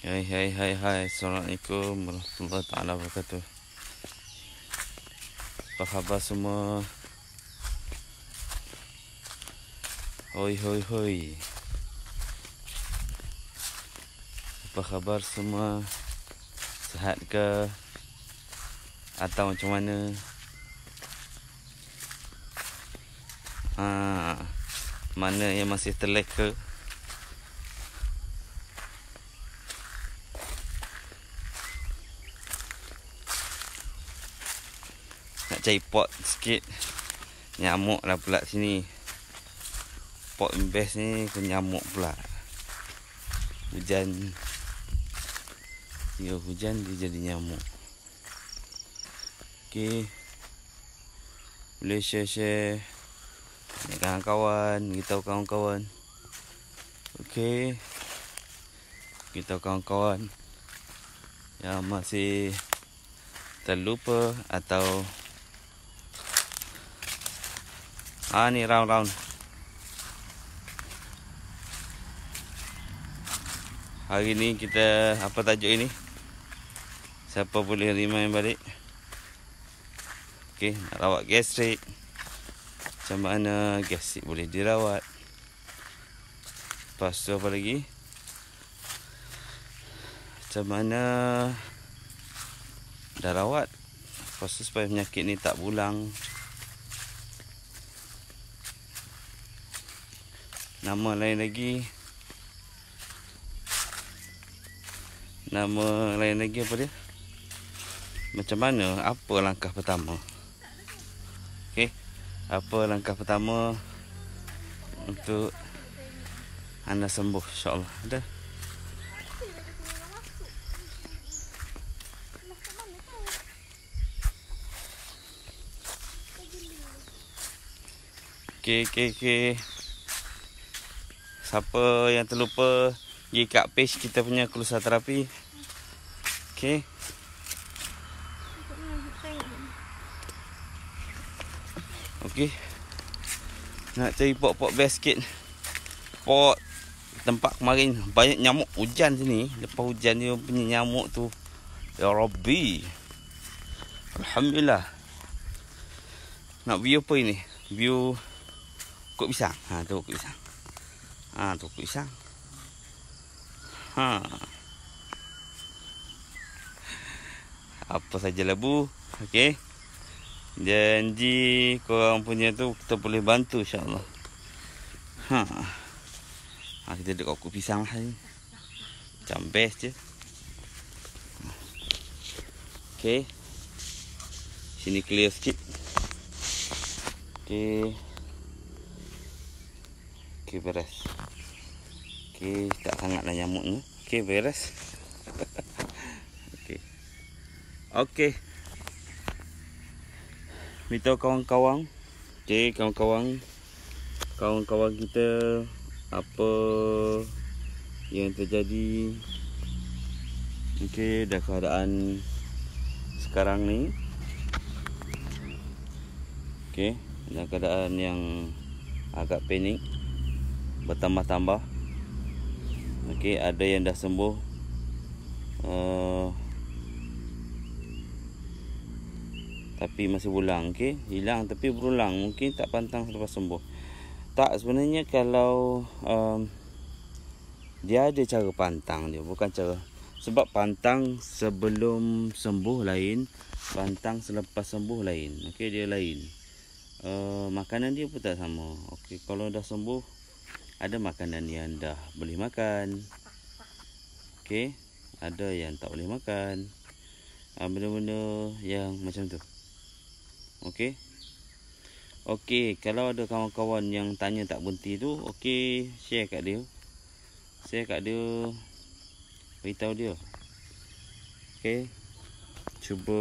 Hai hai hai hai Assalamualaikum warahmatullahi taala wabarakatuh. Apa khabar semua? Hoi hoi hoi. Apa khabar semua? Sehat ke? Atau macam mana? Ah, mana yang masih terlek ke? cari pot sikit Nyamuk lah pula sini Pot best ni Kena nyamuk pula Hujan Jika hujan dia jadi nyamuk Okay Boleh share-share Kawan-kawan Kita kawan-kawan Okay Kita kawan-kawan Yang masih Terlupa Atau Ah ni round round. Hari ni kita apa tajuk ini? Siapa boleh yang balik? Okey, nak rawat gastrik. Macam mana gastrik boleh dirawat? Lepas tu apa lagi? Macam mana dah rawat? Lepas tu supaya penyakit ni tak pulang. nama lain lagi nama lain lagi apa dia macam mana apa langkah pertama okey apa langkah pertama untuk anda sembuh insyaallah ada Okay, okay, okay. Siapa yang terlupa pergi kat page kita punya kelusa terapi. okay. Okay, Nak cari pot-pot best sikit. Pot tempat kemarin banyak nyamuk hujan sini. Lepas hujan dia punya nyamuk tu. Ya Rabbi. Alhamdulillah. Nak view apa ini? View kok pisang. Ha tu kok pisang. Ha, ah, tuku pisang. Ha. Apa saja labu. okay. Janji korang punya tu kita boleh bantu insya-Allah. Ha. ha. kita dekat kuku pisang lah Macam best je. Okay. Sini clear sikit. Okay. Okey beres. Okey, tak sangatlah nyamuk ni. Okey beres. Okey. Okey. Minta kawan-kawan. Okey kawan-kawan. Kawan-kawan kita apa yang terjadi? Okey, dah keadaan sekarang ni. Okey, dah keadaan yang agak panik bertambah-tambah ok ada yang dah sembuh uh, tapi masih berulang. ok hilang tapi berulang mungkin tak pantang selepas sembuh tak sebenarnya kalau um, dia ada cara pantang dia bukan cara sebab pantang sebelum sembuh lain pantang selepas sembuh lain ok dia lain uh, makanan dia pun tak sama Okay, kalau dah sembuh ada makanan yang dah boleh makan okey ada yang tak boleh makan ah, benda-benda yang macam tu okey okey kalau ada kawan-kawan yang tanya tak berhenti tu okey share kat dia share kat dia beritahu dia okey cuba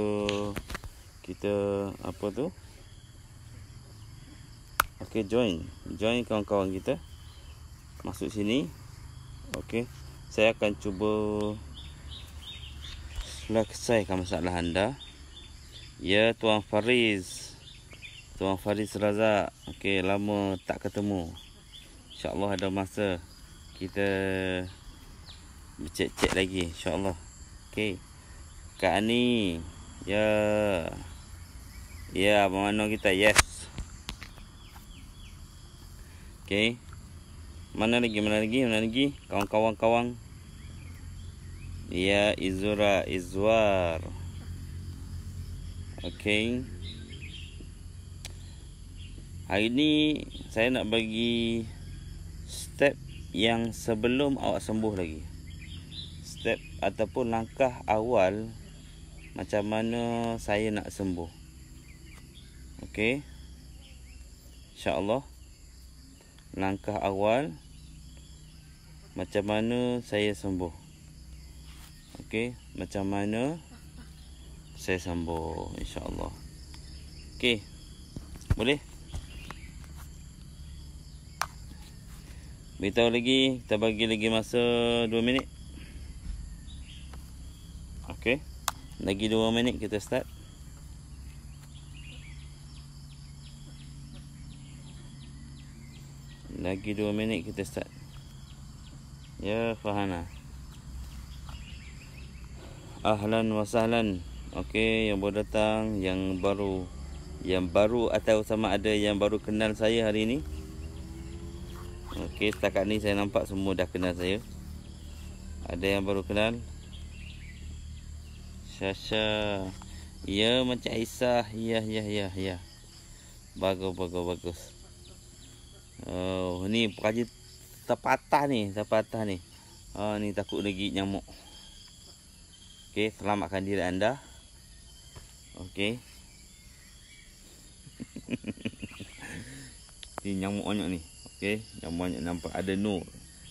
kita apa tu okey join join kawan-kawan kita masuk sini okey saya akan cuba selesaikan masalah anda ya tuan Fariz tuan Fariz Razak okey lama tak ketemu insyaallah ada masa kita bercek-cek lagi insyaallah okey kak ani ya ya apa mana kita yes Okay mana lagi mana lagi mana lagi kawan-kawan kawan ya izura izwar okey hari ni saya nak bagi step yang sebelum awak sembuh lagi step ataupun langkah awal macam mana saya nak sembuh okey Allah langkah awal macam mana saya sembuh. Okey, macam mana saya sembuh insya-Allah. Okey. Boleh? Kita lagi, kita bagi lagi masa 2 minit. Okey. Lagi 2 minit kita start. lagi 2 minit kita start ya Fahana ahlan wa sahlan ok yang baru datang yang baru yang baru atau sama ada yang baru kenal saya hari ni ok setakat ni saya nampak semua dah kenal saya ada yang baru kenal Syasha ya macam Aisyah ya ya ya ya bagus bagus bagus Oh, ni pekerja terpatah ni, terpatah ni. Oh, ni takut lagi nyamuk. Okey, selamatkan diri anda. Okey. ni nyamuk banyak ni. Okey, nyamuk banyak nampak ada nur.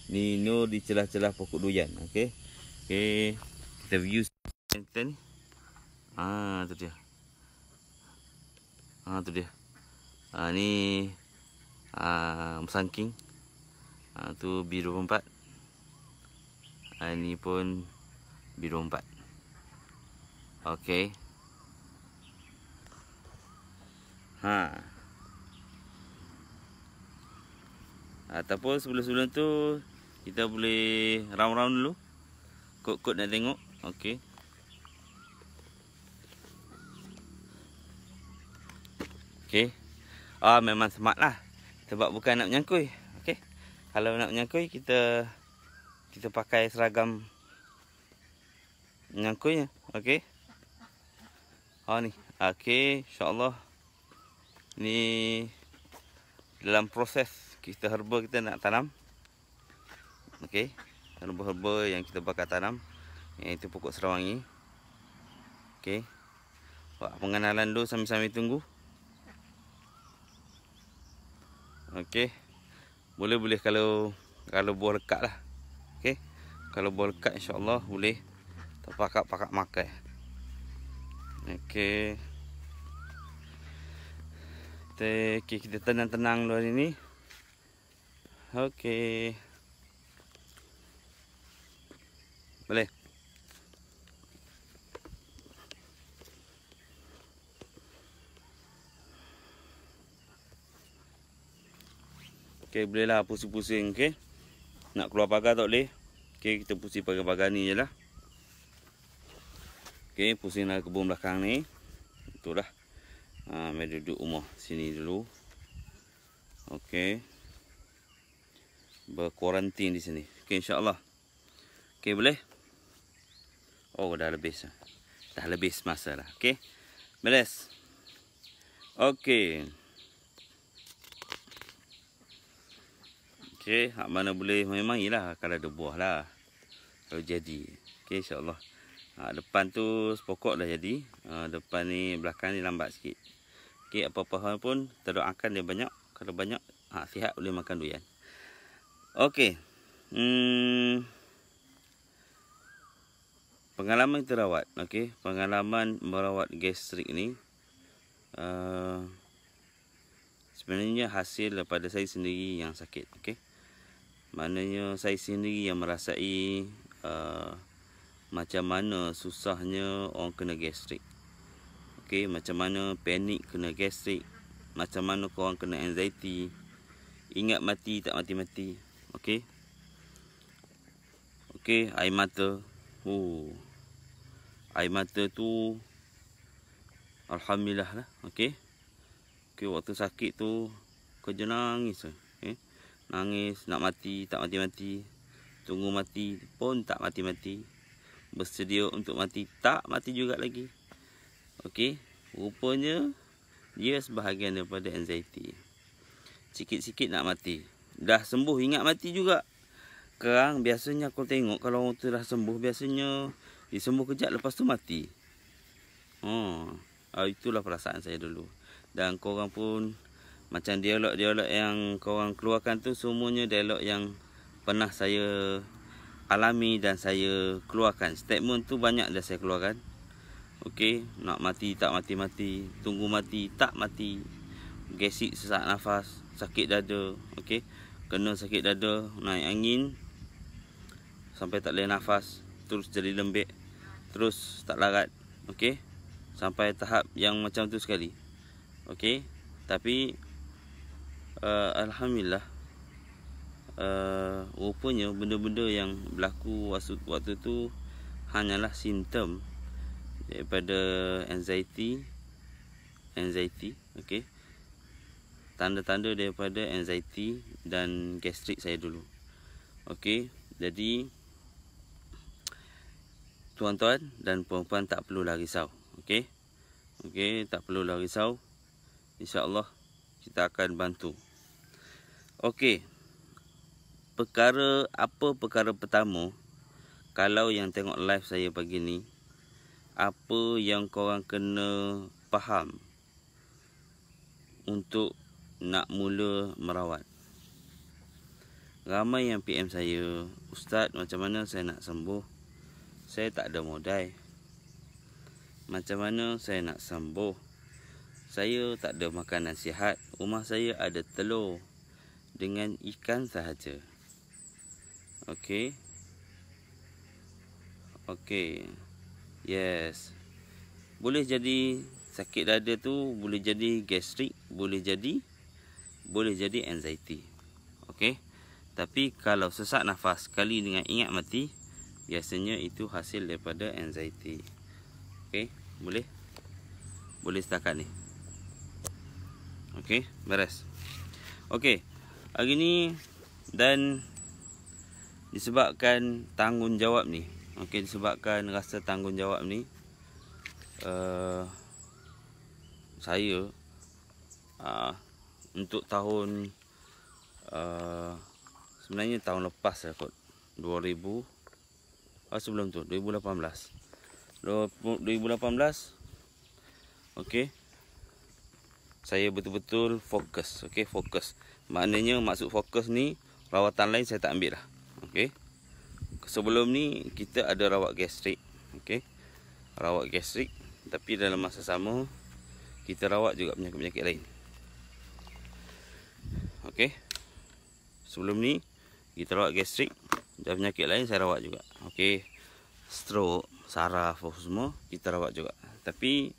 Ni nur di celah-celah pokok durian. Okey. Okey, kita view sentence Ah, tu dia. Ah, tu dia. Ah, ni Ah, Musangking uh, ah, tu B24 uh, Ini pun B24 Ok ha. Ataupun sebelum-sebelum tu Kita boleh round-round dulu Kod-kod nak tengok Ok Ok Ah memang smart lah sebab bukan nak menyangkui okay? kalau nak menyangkui kita kita pakai seragam menyangkuinya okey ha ni okey insyaallah ni dalam proses kita herba kita nak tanam okey herba-herba yang kita bakal tanam yang itu pokok serawangi okey buat pengenalan dulu sambil-sambil tunggu Okey. Boleh-boleh kalau kalau buah lekat lah. Okey. Kalau buah lekat insya-Allah boleh Pakak pakak makan. Okey. Tek okay, kita tenang-tenang luar ini. Okey. Boleh. Okey, bolehlah pusing-pusing, okey. Nak keluar pagar tak boleh. Okey, kita pusing pagar-pagar ni jelah. Okey, pusinglah kebun belakang ni. Itulah. Ah, ha, mari duduk rumah sini dulu. Okey. Berkuarantin di sini. Okey, insya-Allah. Okey, boleh? Oh, dah lebih dah. Dah lebih masalah. dah. Okey. Beres. Okey. Okey, hak mana boleh memang ialah kalau ada buah lah. Kalau jadi. Okey, insyaAllah. Ha, depan tu sepokok dah jadi. Ha, depan ni, belakang ni lambat sikit. Okey, apa-apa hal pun, terdoakan dia banyak. Kalau banyak, hak sihat boleh makan durian. Okey. Hmm. Pengalaman terawat. Okey, pengalaman merawat gastrik ni. Uh, sebenarnya hasil daripada saya sendiri yang sakit. Okey. Maknanya saya sendiri yang merasai uh, macam mana susahnya orang kena gastrik. okay macam mana panik kena gastrik, macam mana kau kena anxiety. Ingat mati tak mati-mati. okay, okay air mata. Oh. Air mata tu alhamdulillah lah. okay, Okey, waktu sakit tu kerja nangis. Eh. Nangis, nak mati, tak mati-mati Tunggu mati pun tak mati-mati Bersedia untuk mati, tak mati juga lagi Okey, rupanya Dia sebahagian daripada anxiety Sikit-sikit nak mati Dah sembuh, ingat mati juga Kerang, biasanya aku tengok Kalau orang tu dah sembuh, biasanya Dia sembuh kejap, lepas tu mati Oh, itulah perasaan saya dulu Dan korang pun macam dialog-dialog yang korang keluarkan tu semuanya dialog yang pernah saya alami dan saya keluarkan. Statement tu banyak dah saya keluarkan. Okey, nak mati tak mati-mati, tunggu mati tak mati, gesit sesak nafas, sakit dada, okey. Kena sakit dada, naik angin sampai tak boleh nafas, terus jadi lembek, terus tak larat, okey. Sampai tahap yang macam tu sekali. Okey. Tapi uh, Alhamdulillah uh, Rupanya benda-benda yang berlaku waktu, waktu tu Hanyalah simptom Daripada anxiety Anxiety okay. Tanda-tanda daripada anxiety Dan gastrik saya dulu okey. Jadi Tuan-tuan dan perempuan tak perlulah risau Okey Okey, tak perlulah risau. Insya-Allah kita akan bantu. Okey. Perkara apa perkara pertama kalau yang tengok live saya pagi ni apa yang kau korang kena faham untuk nak mula merawat. Ramai yang PM saya, "Ustaz, macam mana saya nak sembuh? Saya tak ada modal." Macam mana saya nak sembuh? Saya tak ada makanan sihat. Rumah saya ada telur dengan ikan sahaja. Okey. Okey. Yes. Boleh jadi sakit dada tu boleh jadi gastrik, boleh jadi boleh jadi anxiety. Okey. Tapi kalau sesak nafas sekali dengan ingat mati, biasanya itu hasil daripada anxiety. Okey, boleh? Boleh setakat ni. Okey, beres. Okey hari ni dan disebabkan tanggungjawab ni okay disebabkan rasa tanggungjawab ni uh, saya uh, untuk tahun uh, sebenarnya tahun lepas lah kot 2000 uh, ah, sebelum tu 2018 2018 okay Saya betul-betul fokus, okay fokus. Maknanya maksud fokus ni rawatan lain saya tak ambil lah. okay? Sebelum ni kita ada rawat gastrik. okay? Rawat gastrik tapi dalam masa sama kita rawat juga penyakit-penyakit lain. okay? Sebelum ni kita rawat gastrik, dan penyakit lain saya rawat juga. okay? Stroke, saraf apa semua kita rawat juga. Tapi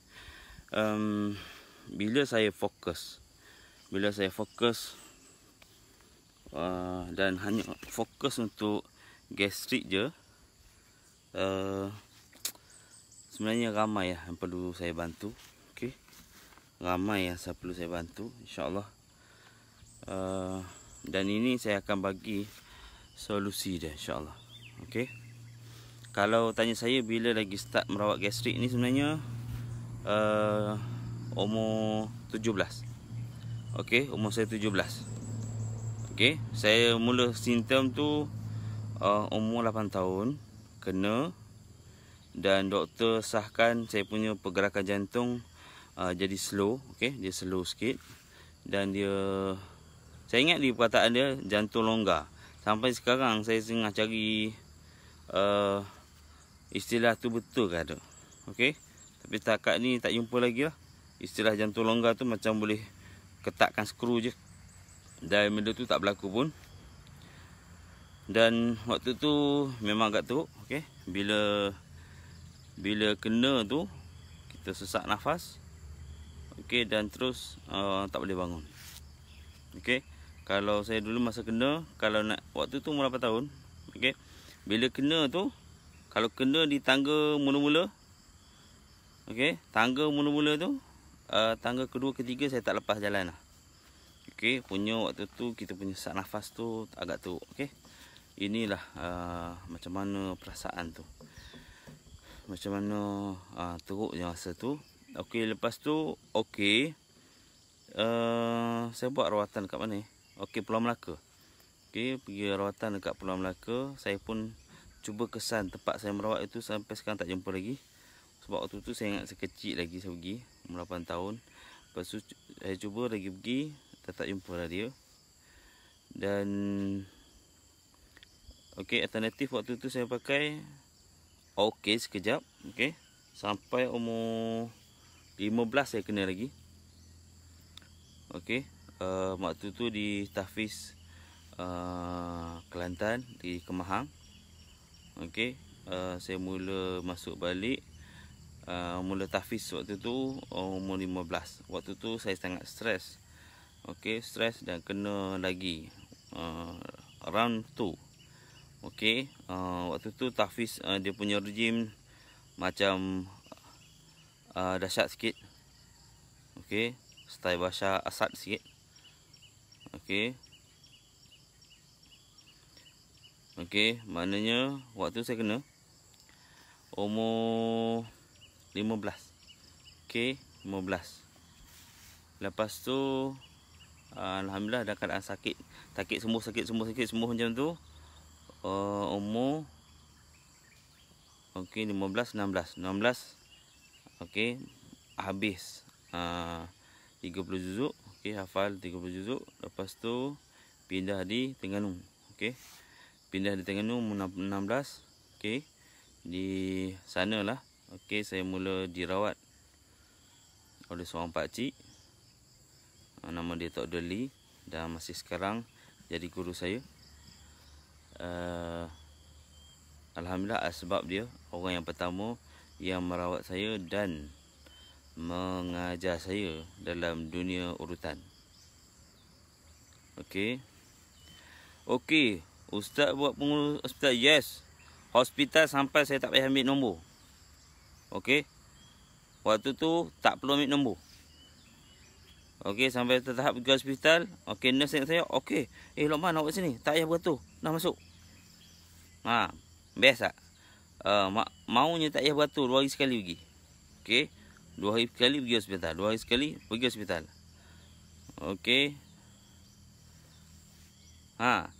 um, bila saya fokus bila saya fokus Ah, dan hanya fokus untuk gastrik je uh, sebenarnya ramai ya yang perlu saya bantu okey ramai yang saya perlu saya bantu insyaallah uh, dan ini saya akan bagi solusi dia insyaallah okey kalau tanya saya bila lagi start merawat gastrik ni sebenarnya uh, umur 17 okey umur saya 17 Okay, saya mula simptom tu uh, umur 8 tahun kena dan doktor sahkan saya punya pergerakan jantung uh, jadi slow, okay? dia slow sikit dan dia saya ingat di perkataan dia jantung longgar. Sampai sekarang saya tengah cari uh, istilah tu betul ke ada. Okey. Tapi takat ni tak jumpa lagi lah. Istilah jantung longgar tu macam boleh ketatkan skru je. Dan benda tu tak berlaku pun Dan waktu tu memang agak teruk okay? Bila Bila kena tu Kita sesak nafas okay? Dan terus uh, tak boleh bangun okay? Kalau saya dulu masa kena Kalau nak waktu tu umur 8 tahun okay? Bila kena tu Kalau kena di tangga mula-mula okay? Tangga mula-mula tu uh, Tangga kedua ketiga saya tak lepas jalan lah Okey, punya waktu tu kita punya sesak nafas tu agak tu, okey. Inilah uh, macam mana perasaan tu. Macam mana uh, teruknya rasa tu. Okey, lepas tu okey. Uh, saya buat rawatan dekat mana Okey, Pulau Melaka. Okey, pergi rawatan dekat Pulau Melaka. Saya pun cuba kesan tempat saya merawat itu sampai sekarang tak jumpa lagi. Sebab waktu tu saya ingat sekecil lagi saya pergi, umur 8 tahun. Lepas tu saya cuba lagi pergi tetap jumpa radio dan ok alternatif waktu tu saya pakai ok sekejap ok sampai umur 15 saya kena lagi ok uh, waktu tu di Tafiz uh, eh, Kelantan di Kemahang ok uh, saya mula masuk balik uh, mula Tafiz waktu tu umur 15 waktu tu saya sangat stres Okey, stress dan kena lagi uh, round 2. Okey, uh, waktu tu Tafiz uh, ah, dia punya regime macam uh, dahsyat sikit. Okey, style bahasa asat sikit. Okey. Okey, maknanya waktu saya kena umur 15. Okey, 15. Lepas tu Alhamdulillah ada keadaan sakit sakit sembuh, sakit sembuh, sakit sembuh macam tu uh, Umur Ok 15, 16 16 Ok Habis uh, 30 juzuk Ok hafal 30 juzuk Lepas tu Pindah di Tengganu Ok Pindah di Tengganu 16 Ok Di sana lah Ok saya mula dirawat Oleh seorang pakcik Ah, nama dia Tok Deli dan masih sekarang jadi guru saya uh, Alhamdulillah ah, sebab dia orang yang pertama yang merawat saya dan mengajar saya dalam dunia urutan ok ok ustaz buat pengurus hospital yes hospital sampai saya tak payah ambil nombor ok waktu tu tak perlu ambil nombor Okey sampai tahap pergi hospital. Okey nurse tengok saya. Okey. Eh Lokman awak sini. Tak payah beratur. Dah masuk. Ha. biasa. tak? Uh, ma maunya tak payah beratur. Dua hari sekali pergi. Okey. Dua hari sekali pergi hospital. Dua hari sekali pergi hospital. Okey. Ha.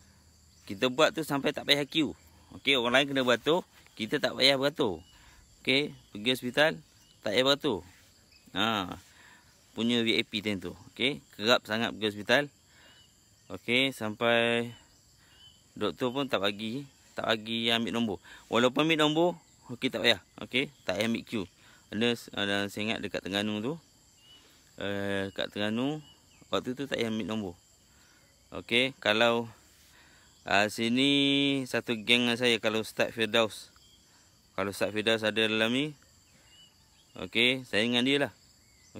Kita buat tu sampai tak payah queue. Okey orang lain kena beratur. Kita tak payah beratur. Okey. Pergi hospital. Tak payah beratur. Haa punya VIP time tu. Okey, kerap sangat pergi hospital. Okey, sampai doktor pun tak bagi, tak bagi ambil nombor. Walaupun ambil nombor, okey tak payah. Okey, tak payah ambil queue. Nurse ada ah, saya ingat dekat Terengganu tu. Eh, dekat Terengganu waktu tu tak payah ambil nombor. Okey, kalau uh, sini satu geng dengan saya kalau start Firdaus. Kalau start Firdaus ada dalam ni. Okey, saya dengan dia lah.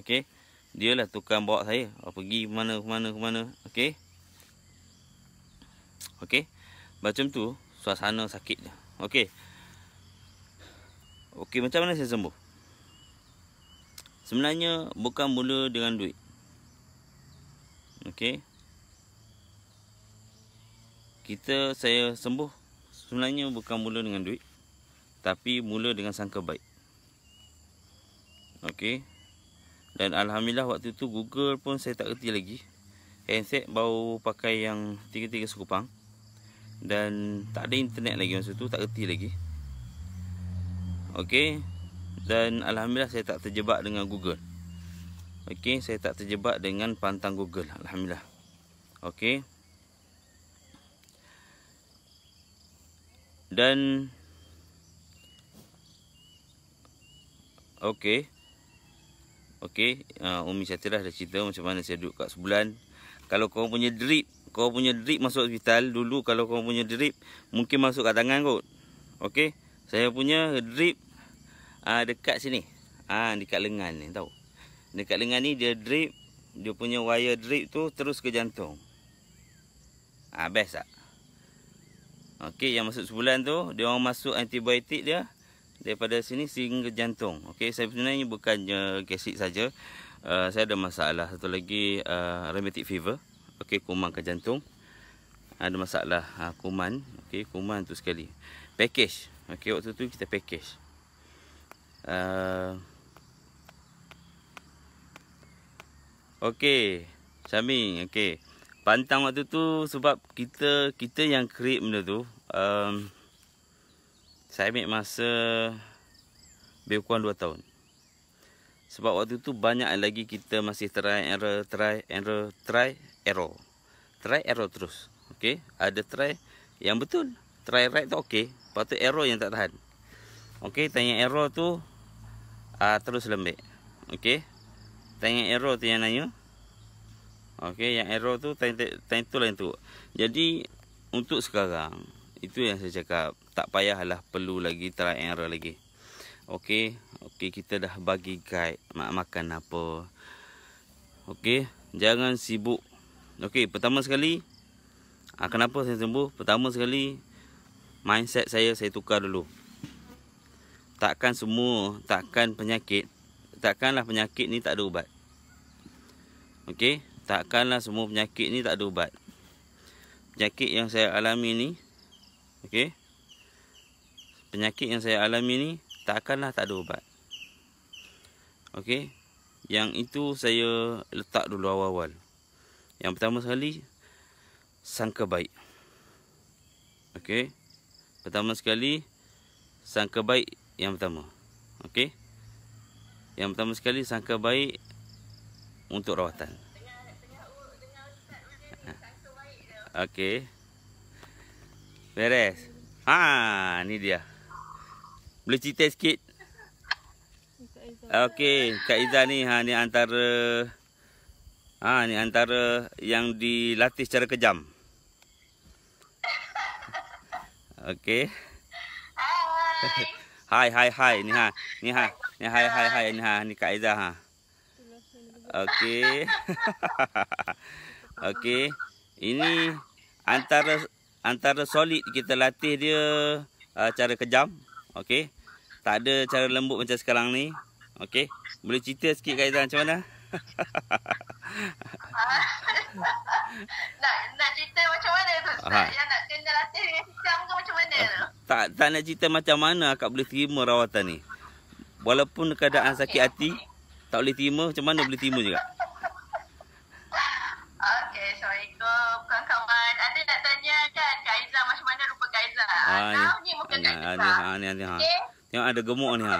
Okey dia lah tukang bawa saya oh, pergi mana mana mana okey okey macam tu suasana sakitnya okey okey macam mana saya sembuh sebenarnya bukan mula dengan duit okey kita saya sembuh sebenarnya bukan mula dengan duit tapi mula dengan sangka baik okey dan Alhamdulillah waktu tu Google pun saya tak kerti lagi Handset baru pakai yang tiga-tiga sekupang Dan tak ada internet lagi masa tu tak kerti lagi Okey Dan Alhamdulillah saya tak terjebak dengan Google Okey saya tak terjebak dengan pantang Google Alhamdulillah Okey Dan Okey Okey, uh, Umi Syatirah dah cerita macam mana saya duduk kat sebulan. Kalau kau punya drip, kau punya drip masuk hospital dulu kalau kau punya drip mungkin masuk kat tangan kot. Okey. Saya punya drip uh, dekat sini. Ah uh, dekat lengan ni tahu. Dekat lengan ni dia drip, dia punya wire drip tu terus ke jantung. Ah uh, best tak? Okey, yang masuk sebulan tu dia orang masuk antibiotik dia daripada sini sehingga jantung. Okey, saya sebenarnya bukan eh, gesit saja. Uh, saya ada masalah satu lagi uh, rheumatic fever. Okey, kuman ke jantung. Ada masalah ha, kuman. Okey, kuman tu sekali. Package. Okey, waktu tu kita package. Uh, Okey, Sami. Okey. Pantang waktu tu sebab kita kita yang create benda tu. Um, saya ambil masa lebih kurang 2 tahun sebab waktu tu banyak lagi kita masih try error try error try error try error terus okey ada try yang betul try right tu okey lepas tu error yang tak tahan okey tanya error tu uh, terus lembek okey tanya error tu yang nanya okey yang error tu tanya, itu. Lah jadi untuk sekarang itu yang saya cakap Tak payahlah perlu lagi try error lagi Okey, okay kita dah bagi guide nak makan apa. Okey, jangan sibuk. Okey, pertama sekali, ah, kenapa saya sembuh? Pertama sekali, mindset saya saya tukar dulu. Takkan semua, takkan penyakit, takkanlah penyakit ni tak ada ubat. Okey, takkanlah semua penyakit ni tak ada ubat. Penyakit yang saya alami ni, Okey. Penyakit yang saya alami ni takkanlah tak ada ubat. Okey. Yang itu saya letak dulu awal-awal. Yang pertama sekali sangka baik. Okey. Pertama sekali sangka baik yang pertama. Okey. Yang pertama sekali sangka baik untuk rawatan. Dengar dengar dengar ustaz macam ha. sangka baik dia. Okey. Beres. Ha, ni dia. Boleh cerita sikit? Okey, Kak Iza ni ha ni antara ha ni antara yang dilatih secara kejam. Okey. Hai. Hai hai hai ni ha. Ni ha. Ni hai hai hai ni ha ni Kak Iza ha. Okey. Okey. Ini antara antara solid kita latih dia uh, cara kejam okey tak ada cara lembut macam sekarang ni okey boleh cerita sikit kaitan macam mana nak nak cerita macam mana tu ustaz yang nak kena latih dengan kejam ke macam mana ah, tu tak tak nak cerita macam mana akak boleh terima rawatan ni walaupun keadaan okay. sakit hati tak boleh terima macam mana boleh terima juga Ada nak tanya kan Kak Aizah macam mana rupa Kak Aizah? Ay, ah, Anam ah, ya. ni muka ni, Kak Aizah. Ni, ah, ni, ni, ni, ha. Okay. Tengok ada gemuk ni ha.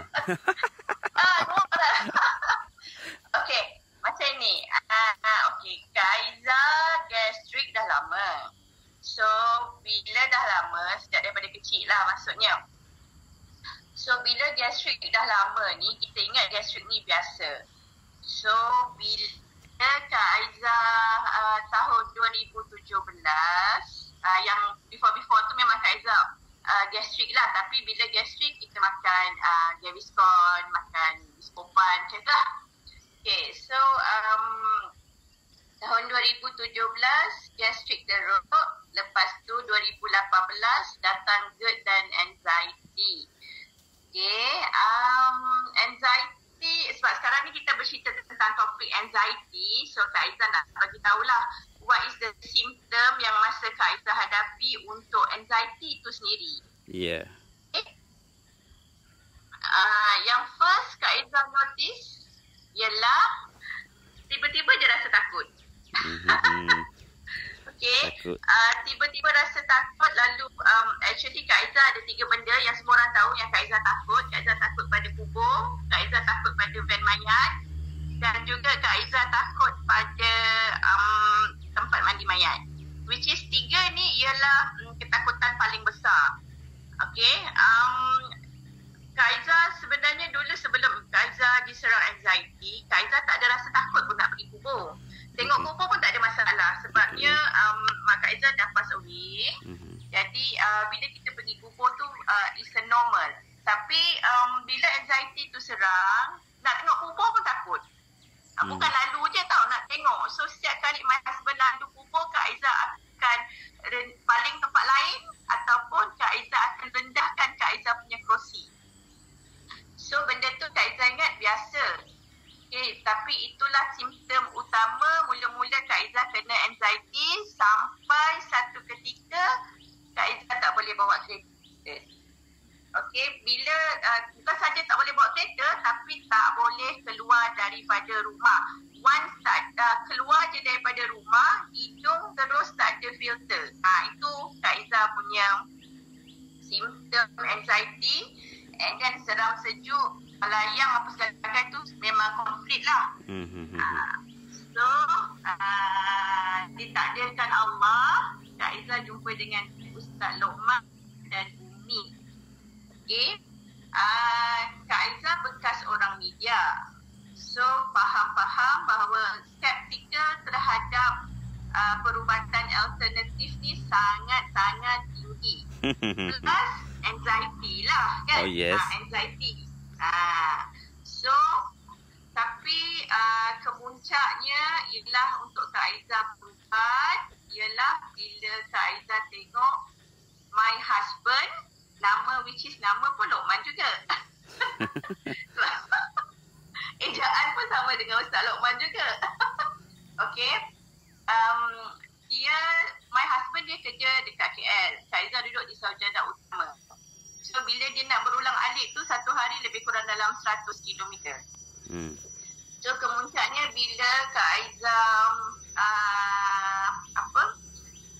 ah, gemuk lah. okay. Macam ni. Uh, okay. Kak Aizah gastrik dah lama. So, bila dah lama, sejak daripada kecil lah maksudnya. So, bila gastrik dah lama ni, kita ingat gastrik ni biasa. So, bila Kak Aizah uh, tahun 2017 uh, yang before-before tu memang Kak Aizah uh, gastrik lah tapi bila gastrik kita makan uh, Gaviscon, makan Biskopan macam tu lah. Okay, so um, tahun 2017 gastrik teruk lepas tu 2018 datang GERD dan anxiety. Okay, um, anxiety So Aizah nak bagi tahulah what is the symptom yang masa Kak Aizah hadapi untuk anxiety itu sendiri. Yeah. Ya. Eh? Okay. Uh, yang first Kak Izzah notice ialah tiba-tiba dia rasa takut. Mm-hmm. okay. Takut. Ah, tiba-tiba rasa takut lalu um, actually Kak Izzah ada tiga benda yang semua orang tahu yang Kak Izzah takut. Kak Izzah takut pada bubur, Kak Izzah takut pada van mayat dan juga Kak Izzah takut pada um, tempat mandi mayat. Which is tiga ni ialah um, ketakutan paling besar. Okay. Um, Kak Izzah sebenarnya dulu sebelum Kak Izzah diserang anxiety, Kak Izzah tak ada rasa takut pun nak pergi kubur. Tengok kubur pun tak ada masalah sebabnya um, Mak Kak Izzah dah pass away. Jadi uh, bila kita pergi kubur tu uh, is normal. Tapi um, bila anxiety tu serang, nak tengok kubur pun takut. Aku hmm. kan lalu je tau nak tengok. So setiap kali my husband lalu kubur, Kak Aizah akan paling tempat lain ataupun Kak Aizah akan rendahkan Kak Aizah punya kerusi. So benda tu Kak Aizah ingat biasa. Okay, eh, tapi itulah simptom utama mula-mula Kak Aizah kena anxiety sampai satu ketika Kak Aizah tak boleh bawa kereta. Okey, bila uh, bukan saja tak boleh bawa kereta tapi tak boleh keluar daripada rumah. Once tak uh, keluar je daripada rumah, hidung terus tak ada filter. Ha, itu Kak Izzah punya symptom anxiety and then seram sejuk layang apa segala tu memang konflik lah. Mm-hmm. Uh, so, uh, ditakdirkan Allah, Kak Izzah jumpa dengan Ustaz Lokman okay. Uh, Kak Aiza bekas orang media. So, faham-faham bahawa skeptikal terhadap uh, ah, perubatan alternatif ni sangat-sangat tinggi. Plus, anxiety lah kan? Oh, yes. Uh, anxiety. Uh, so, tapi uh, kemuncaknya ialah untuk Kak Aiza berubat ialah bila Kak Aiza tengok my husband nama which is nama pun Lokman juga. Ejaan pun sama dengan Ustaz Lokman juga. okay. Um, dia, my husband dia kerja dekat KL. Saiza duduk di Saujana Utama. So, bila dia nak berulang alik tu, satu hari lebih kurang dalam 100 km. Hmm. So, kemuncaknya bila Kak Aizam, uh, apa,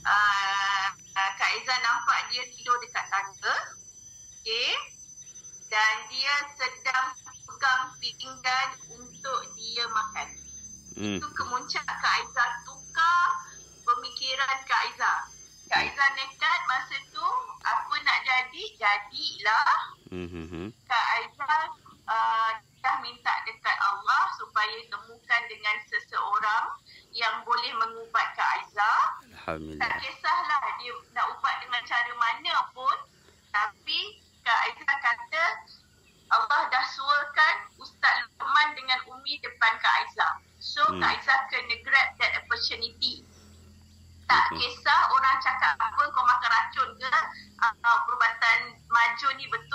uh, Kak Izan nampak dia tidur dekat tangga. Okay. Dan dia sedang pegang pinggan untuk dia makan. Hmm. Itu kemuncak Kak Izan tukar pemikiran Kak Izan. Kak Izan nekat masa tu apa nak jadi, jadilah. Hmm. hmm, hmm. Kak Izan uh, ah, dah minta dekat Allah supaya temukan dengan seseorang yang boleh mengubat Kak Aizah. Tak kisahlah dia nak ubat dengan cara mana pun. Tapi Kak Aizah kata Allah dah suarkan Ustaz Luqman dengan Umi depan Kak Aizah. So hmm. Kak Aizah kena grab that opportunity. Tak kisah orang cakap apa kau makan racun ke uh, perubatan maju ni betul.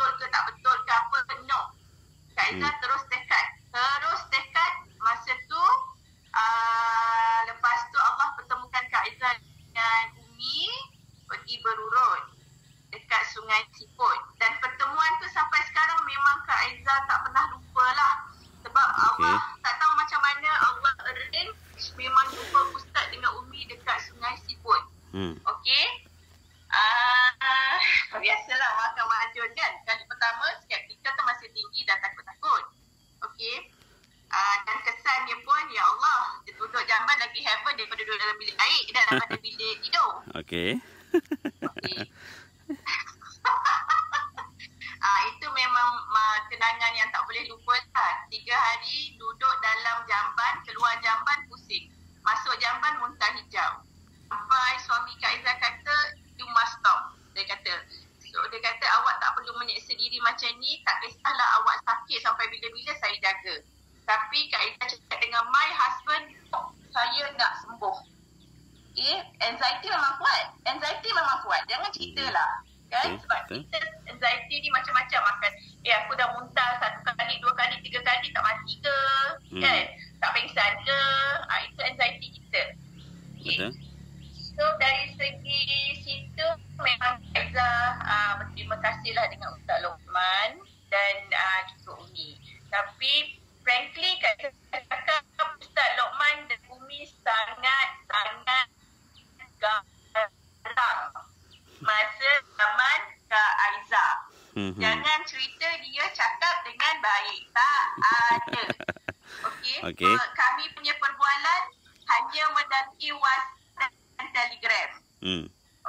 okay. uh, eh, kami punya perbualan hanya mendaki WhatsApp dan Telegram. Hmm.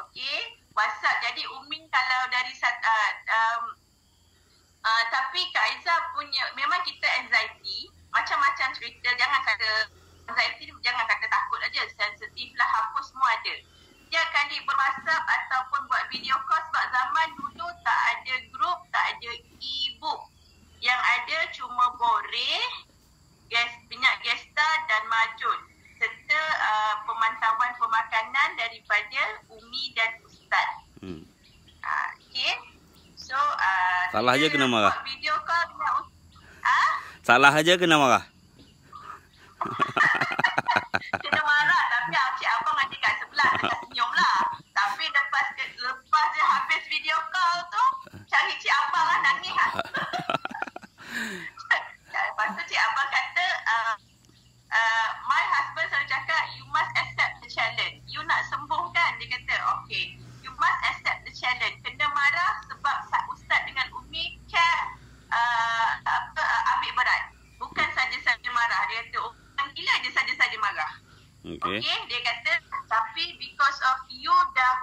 Okey, WhatsApp. Jadi Umi kalau dari uh, um, uh, tapi Kak Aiza punya memang kita anxiety, macam-macam cerita jangan kata anxiety jangan kata takut aja, sensitif lah apa semua ada. Dia kali berwhatsapp ataupun buat video call sebab zaman dulu tak ada grup, tak ada e-book. Yang ada cuma boreh, gas minyak gesta dan majun serta uh, pemantauan pemakanan daripada umi dan ustaz. Hmm. Uh, ah, okay. So uh, salah aja kena marah. Video kau bila ustaz. Ha? Salah aja kena marah. kena marah tapi acik abang ada sebelah ada lah. Tapi lepas lepas habis video call tu cari cik abang lah, Lepas tu cik Abang kata uh, uh, My husband selalu cakap You must accept the challenge You nak sembuh kan? Dia kata okay You must accept the challenge Kena marah sebab Ustaz dengan Umi Care uh, apa, uh, Ambil berat Bukan saja-saja marah Dia kata orang oh, gila je saja-saja marah okay. okay Dia kata Tapi because of you dah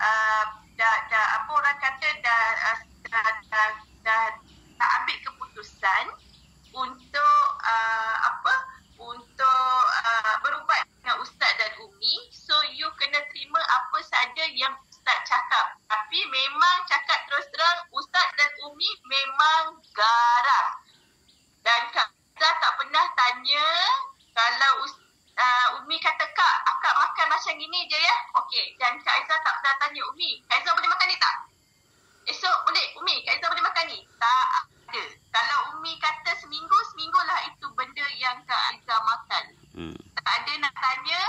uh, dah, dah apa orang kata dah, uh, dah, dah, dah, dah, dah ambil keputusan untuk uh, apa untuk uh, berubat dengan ustaz dan umi so you kena terima apa saja yang ustaz cakap tapi memang cakap terus terang ustaz dan umi memang garang dan kak tak pernah tanya kalau uh, umi kata kak akak makan macam gini je ya okey dan kak Aiza tak pernah tanya umi Kak Aiza boleh makan ni tak esok boleh umi Kak Aiza boleh makan ni tak suka. Kalau Umi kata seminggu, seminggulah itu benda yang Kak Aiza makan. Hmm. Tak ada nak tanya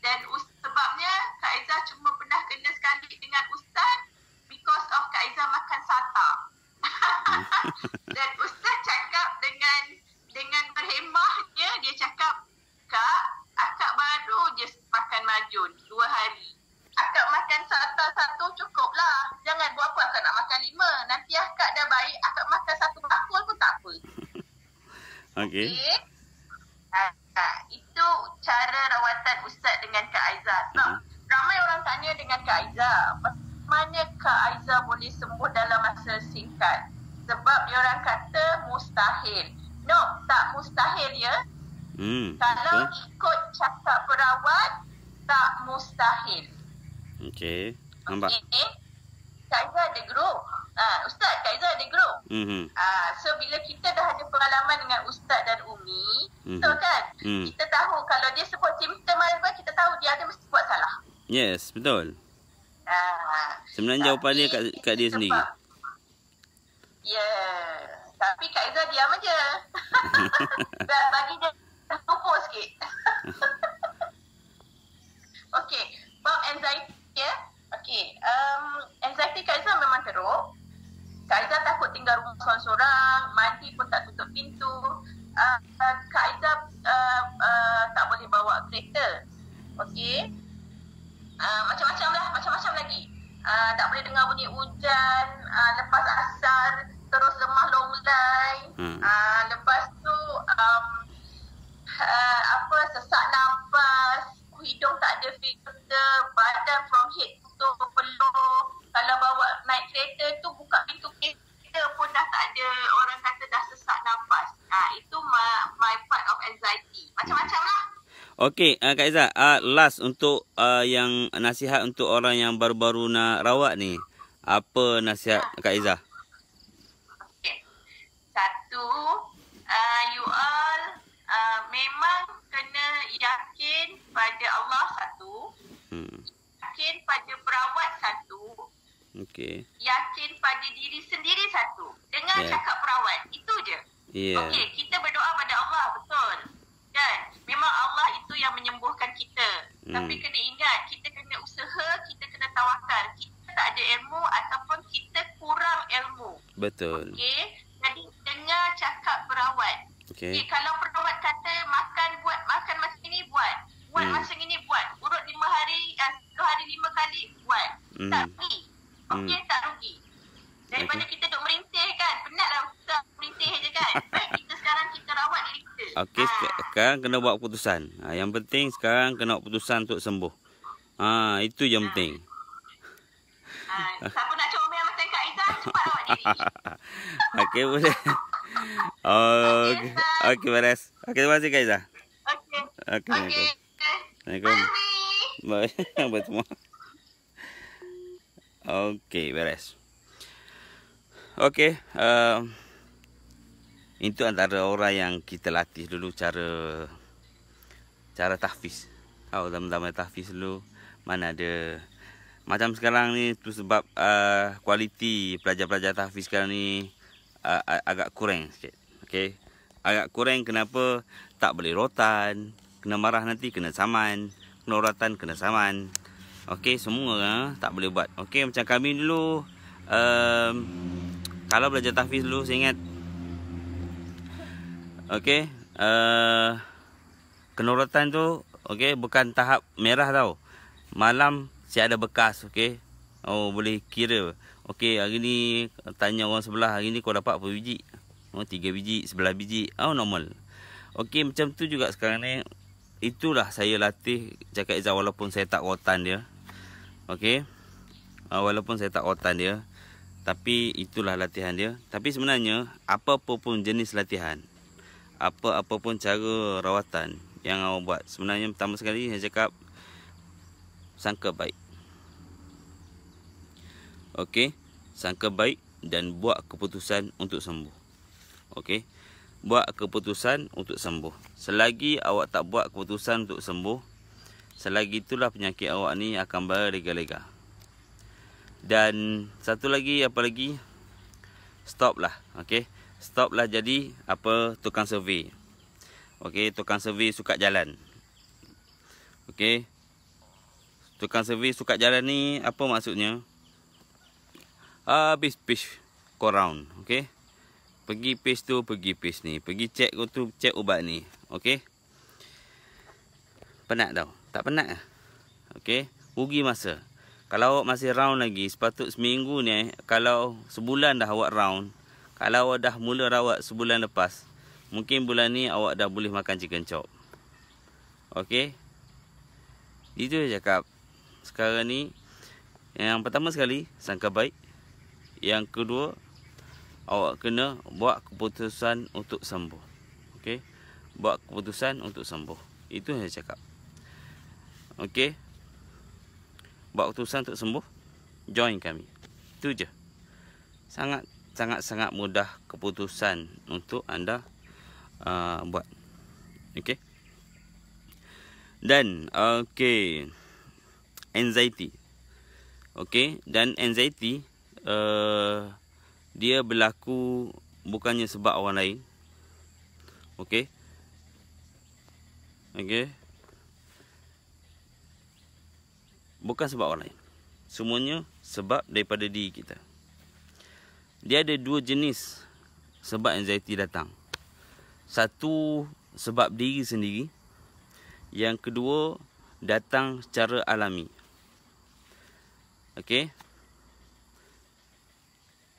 dan us- sebabnya Kak Aiza cuma pernah kena sekali dengan Ustaz because of Kak Aiza makan sata. Hmm. dan Ustaz cakap dengan dengan berhemahnya, dia cakap, Kak, akak baru je makan majun dua hari akak makan satu satu cukup lah. Jangan buat apa akak nak makan lima. Nanti akak dah baik, akak makan satu bakul pun tak apa. Okey. Okay. Ha, ah, ah, itu cara rawatan Ustaz dengan Kak Aizah. Hmm. Uh-huh. Ramai orang tanya dengan Kak Aizah, mana Kak Aizah boleh sembuh dalam masa singkat? Sebab orang kata mustahil. No, tak mustahil ya. Hmm, Kalau betul. ikut cakap perawat, tak mustahil. Okay. Nampak. Okay. Kaiza ada grow. Ha, ah, Ustaz, Kaiza ada grow. Mm -hmm. Ah, ha, so, bila kita dah ada pengalaman dengan Ustaz dan Umi, mm -hmm. kan? Mm. Kita tahu kalau dia sebut simptom apa, kita tahu dia ada mesti buat salah. Yes, betul. Ha, Sebenarnya jawapan dia kat, kat dia sendiri. Ya, yeah. tapi Kaiza diam aja. Bagi dia tumpuk sikit. okay, Bob anxiety. Ya, Okay. Um, anxiety Kak Izzah memang teruk. Kak Izzah takut tinggal rumah seorang-seorang. Mandi pun tak tutup pintu. Uh, Kak Izzah uh, ah, uh, tak boleh bawa kereta. Okay. Uh, macam-macam lah. Macam-macam lagi. Uh, tak boleh dengar bunyi hujan. Uh, lepas asar. Terus lemah longlai. Hmm. Uh, lepas tu... Um, uh, apa sesak nafas hidung tak ada filter, badan from head to peluh. Kalau bawa naik kereta tu buka pintu kereta pun dah tak ada orang kata dah sesak nafas. Ha, itu my, my part of anxiety. Macam-macam lah. Okey, uh, Kak Izzah, uh, last untuk uh, yang nasihat untuk orang yang baru-baru nak rawat ni. Apa nasihat ya. Kak Izzah? Okay. Satu, uh, you all uh, memang kena yakin pada Allah satu. Hmm. Yakin pada perawat satu. Okey. Yakin pada diri sendiri satu. Dengar yeah. cakap perawat. Itu je. Yeah. Okey, kita berdoa pada Allah betul. Kan? Memang Allah itu yang menyembuhkan kita. Hmm. Tapi kena ingat, kita kena usaha, kita kena tawakal. Kita tak ada ilmu ataupun kita kurang ilmu. Betul. Okey. Jadi dengar cakap perawat. Okay. okay eh, kalau perawat kata makan buat makan macam ini buat. Buat hmm. macam ini buat. Urut lima hari, uh, hari lima kali buat. Hmm. Tak rugi. Okay, hmm. tak rugi. Daripada okay. kita duduk merintih kan. Penatlah kan. kita merintih je kan. Okey, ha. sekarang kena buat putusan. Ha, yang penting sekarang kena buat keputusan untuk sembuh. Ha, itu yang ha. penting. Ha, siapa nak comel macam Kak Izan, cepat awak diri. Okey, boleh. Oh, okay. okey beres. Okey terima kasih, Kak ah. Iza. Okay. Okay. Assalamualaikum. Bye. Bye. semua. Okay, beres. Okay. Uh, itu antara orang yang kita latih dulu cara cara tahfiz. Kau dalam-dalam tahfiz dulu, mana ada macam sekarang ni tu sebab uh, kualiti pelajar-pelajar tahfiz sekarang ni uh, agak kurang sikit. Okey. Agak kurang kenapa tak boleh rotan, kena marah nanti kena saman, kena rotan kena saman. Okey, semua ha? tak boleh buat. Okey, macam kami dulu um, kalau belajar tahfiz dulu saya ingat Okey, uh, kena tu okey bukan tahap merah tau. Malam si ada bekas okey. Oh boleh kira. Okey, hari ni eh, tanya orang sebelah hari ni kau dapat berapa biji? Oh, 3 biji, 11 biji. Oh, normal. Okey, macam tu juga sekarang ni. Itulah saya latih cakap Izzah walaupun saya tak rotan dia. Okey. Uh, walaupun saya tak rotan dia. Tapi itulah latihan dia. Tapi sebenarnya, apa-apa pun jenis latihan. Apa-apa pun cara rawatan yang awak buat. Sebenarnya pertama sekali saya cakap, sangka baik. Okey sangka baik dan buat keputusan untuk sembuh. Okey. Buat keputusan untuk sembuh. Selagi awak tak buat keputusan untuk sembuh, selagi itulah penyakit awak ni akan berlega-lega. Dan satu lagi apa lagi? Stoplah. Okey. Stoplah jadi apa tukang survey. Okey, tukang survey suka jalan. Okey. Tukang servis suka jalan ni apa maksudnya? Ah, habis page korang okay? pergi page tu pergi page ni pergi check tu check ubat ni okay? penat tau tak penat ah okey rugi masa kalau awak masih round lagi sepatut seminggu ni eh, kalau sebulan dah awak round kalau awak dah mula rawat sebulan lepas mungkin bulan ni awak dah boleh makan chicken chop okay? itu je cakap sekarang ni yang pertama sekali sangka baik yang kedua awak kena buat keputusan untuk sembuh okay? buat keputusan untuk sembuh itu yang saya cakap Okay, buat keputusan untuk sembuh join kami itu je sangat sangat sangat mudah keputusan untuk anda uh, buat okay? dan okay, anxiety okay? dan anxiety Eh, dia berlaku bukannya sebab orang lain. Okey. Okey. Bukan sebab orang lain. Semuanya sebab daripada diri kita. Dia ada dua jenis sebab anxiety datang. Satu sebab diri sendiri. Yang kedua datang secara alami. Okey.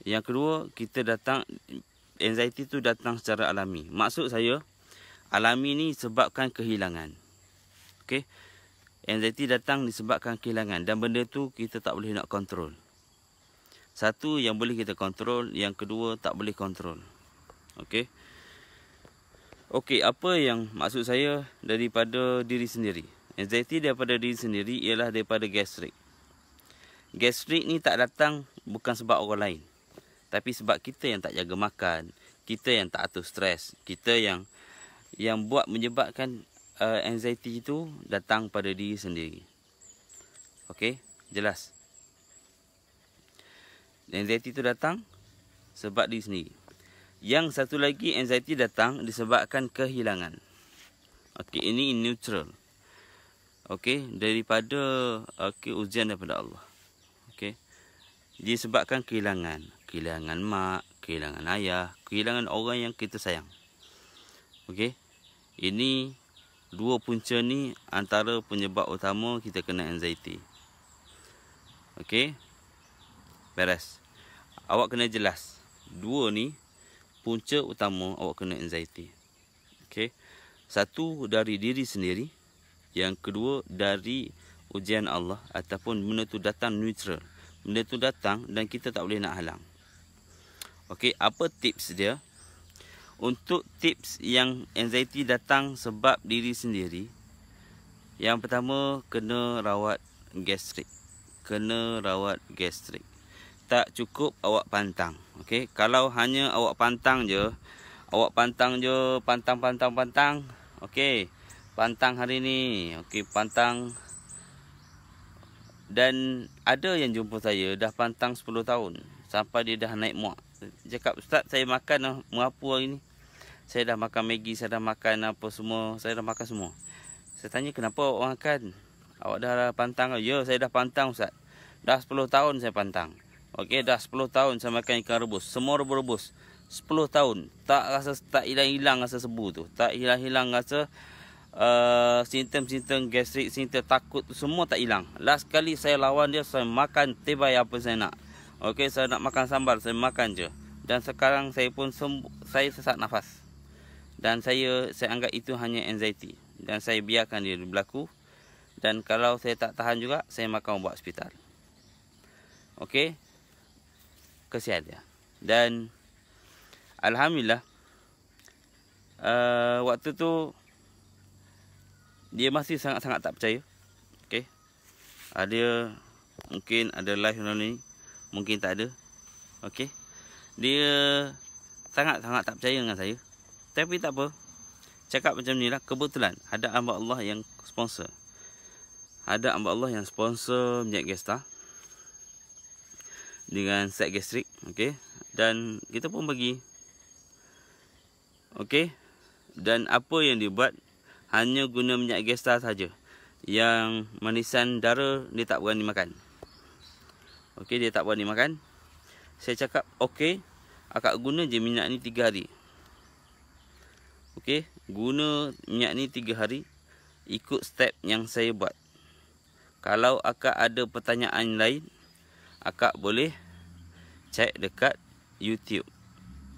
Yang kedua, kita datang anxiety itu datang secara alami. Maksud saya, alami ni sebabkan kehilangan. Okey. Anxiety datang disebabkan kehilangan dan benda tu kita tak boleh nak kontrol. Satu yang boleh kita kontrol, yang kedua tak boleh kontrol. Okey. Okey, apa yang maksud saya daripada diri sendiri? Anxiety daripada diri sendiri ialah daripada gastrik. Gastrik ni tak datang bukan sebab orang lain. Tapi sebab kita yang tak jaga makan, kita yang tak atur stres, kita yang yang buat menyebabkan uh, anxiety itu datang pada diri sendiri. Okey, jelas. Anxiety itu datang sebab diri sendiri. Yang satu lagi anxiety datang disebabkan kehilangan. Okey, ini neutral. Okey, daripada okey ujian daripada Allah. Okey. Disebabkan kehilangan kehilangan mak, kehilangan ayah, kehilangan orang yang kita sayang. Okey. Ini dua punca ni antara penyebab utama kita kena anxiety. Okey. Beres. Awak kena jelas. Dua ni punca utama awak kena anxiety. Okey. Satu dari diri sendiri, yang kedua dari ujian Allah ataupun benda tu datang neutral. Benda tu datang dan kita tak boleh nak halang. Okey, apa tips dia? Untuk tips yang anxiety datang sebab diri sendiri, yang pertama kena rawat gastrik. Kena rawat gastrik. Tak cukup awak pantang. Okey, kalau hanya awak pantang je, awak pantang je, pantang-pantang-pantang. Okey. Pantang hari ni. Okey, pantang dan ada yang jumpa saya dah pantang 10 tahun sampai dia dah naik muak cakap ustaz saya makan lah mengapa hari ni saya dah makan maggi saya dah makan apa semua saya dah makan semua saya tanya kenapa awak makan awak dah pantang lah. ya saya dah pantang ustaz dah 10 tahun saya pantang Okey, dah 10 tahun saya makan ikan rebus semua rebus-rebus 10 tahun tak rasa tak hilang-hilang rasa sebu tu tak hilang-hilang rasa uh, eh, sintem simptom gastrik sintem takut semua tak hilang last kali saya lawan dia saya makan tebai apa saya nak Okey, saya nak makan sambal, saya makan je. Dan sekarang saya pun saya sesak nafas. Dan saya saya anggap itu hanya anxiety dan saya biarkan dia berlaku. Dan kalau saya tak tahan juga, saya makan ubat hospital. Okey. Kesian dia. Dan alhamdulillah uh, waktu tu dia masih sangat-sangat tak percaya. Okey. Ada mungkin ada live online ni Mungkin tak ada. Okey. Dia sangat-sangat tak percaya dengan saya. Tapi tak apa. Cakap macam ni lah. Kebetulan ada amba Allah yang sponsor. Ada amba Allah yang sponsor minyak gestar. Dengan set gastrik. Okey. Dan kita pun bagi. Okey. Dan apa yang dia buat. Hanya guna minyak gestar saja. Yang manisan darah dia tak berani makan. Okey dia tak berani makan. Saya cakap okey, akak guna je minyak ni 3 hari. Okey, guna minyak ni 3 hari ikut step yang saya buat. Kalau akak ada pertanyaan lain, akak boleh check dekat YouTube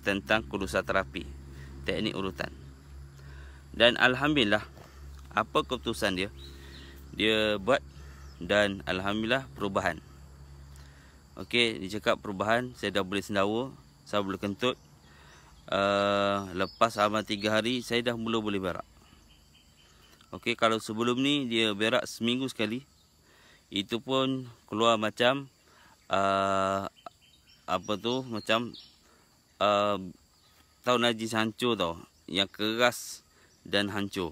tentang kurusa terapi, teknik urutan. Dan alhamdulillah apa keputusan dia? Dia buat dan alhamdulillah perubahan. Okey, dia cakap perubahan saya dah boleh sendawa, saya boleh kentut. Uh, lepas amal tiga hari saya dah mula boleh berak. Okey, kalau sebelum ni dia berak seminggu sekali. Itu pun keluar macam uh, apa tu macam uh, tahu najis hancur tau, yang keras dan hancur.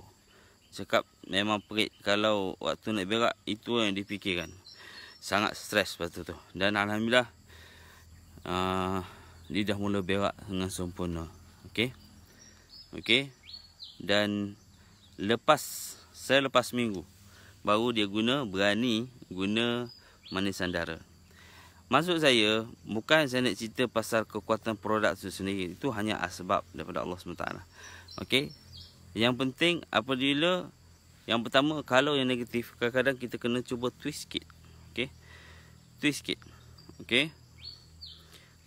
Cakap memang perit kalau waktu nak berak itu yang dipikirkan sangat stres waktu tu dan alhamdulillah uh, dia dah mula berak dengan sempurna okey okey dan lepas saya lepas minggu baru dia guna berani guna manis sandara maksud saya bukan saya nak cerita pasal kekuatan produk tu sendiri itu hanya asbab daripada Allah SWT Okay, yang penting apabila yang pertama kalau yang negatif kadang-kadang kita kena cuba twist sikit twist sikit okey